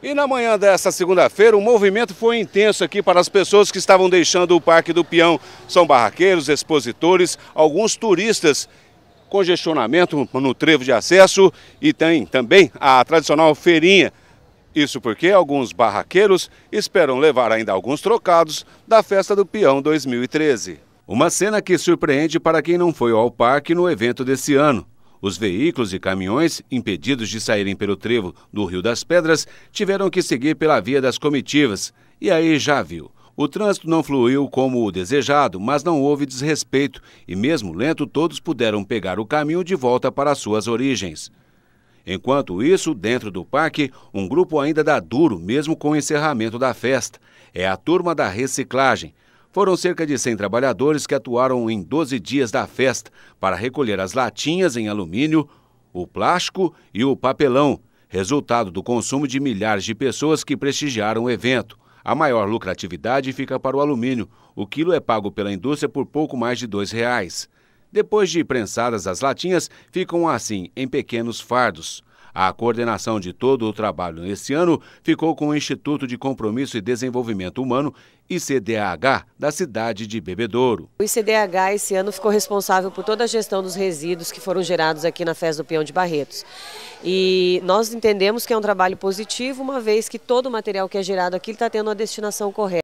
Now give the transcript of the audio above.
E na manhã desta segunda-feira, o movimento foi intenso aqui para as pessoas que estavam deixando o Parque do Peão. São barraqueiros, expositores, alguns turistas. Congestionamento no trevo de acesso e tem também a tradicional feirinha. Isso porque alguns barraqueiros esperam levar ainda alguns trocados da Festa do Peão 2013. Uma cena que surpreende para quem não foi ao parque no evento desse ano. Os veículos e caminhões, impedidos de saírem pelo trevo do Rio das Pedras, tiveram que seguir pela via das comitivas. E aí já viu. O trânsito não fluiu como o desejado, mas não houve desrespeito e, mesmo lento, todos puderam pegar o caminho de volta para suas origens. Enquanto isso, dentro do parque, um grupo ainda dá duro, mesmo com o encerramento da festa. É a turma da reciclagem. Foram cerca de 100 trabalhadores que atuaram em 12 dias da festa para recolher as latinhas em alumínio, o plástico e o papelão, resultado do consumo de milhares de pessoas que prestigiaram o evento. A maior lucratividade fica para o alumínio. O quilo é pago pela indústria por pouco mais de R$ reais. Depois de prensadas as latinhas, ficam assim em pequenos fardos. A coordenação de todo o trabalho nesse ano ficou com o Instituto de Compromisso e Desenvolvimento Humano, ICDH, da cidade de Bebedouro. O ICDH esse ano ficou responsável por toda a gestão dos resíduos que foram gerados aqui na Festa do Peão de Barretos. E nós entendemos que é um trabalho positivo, uma vez que todo o material que é gerado aqui está tendo a destinação correta.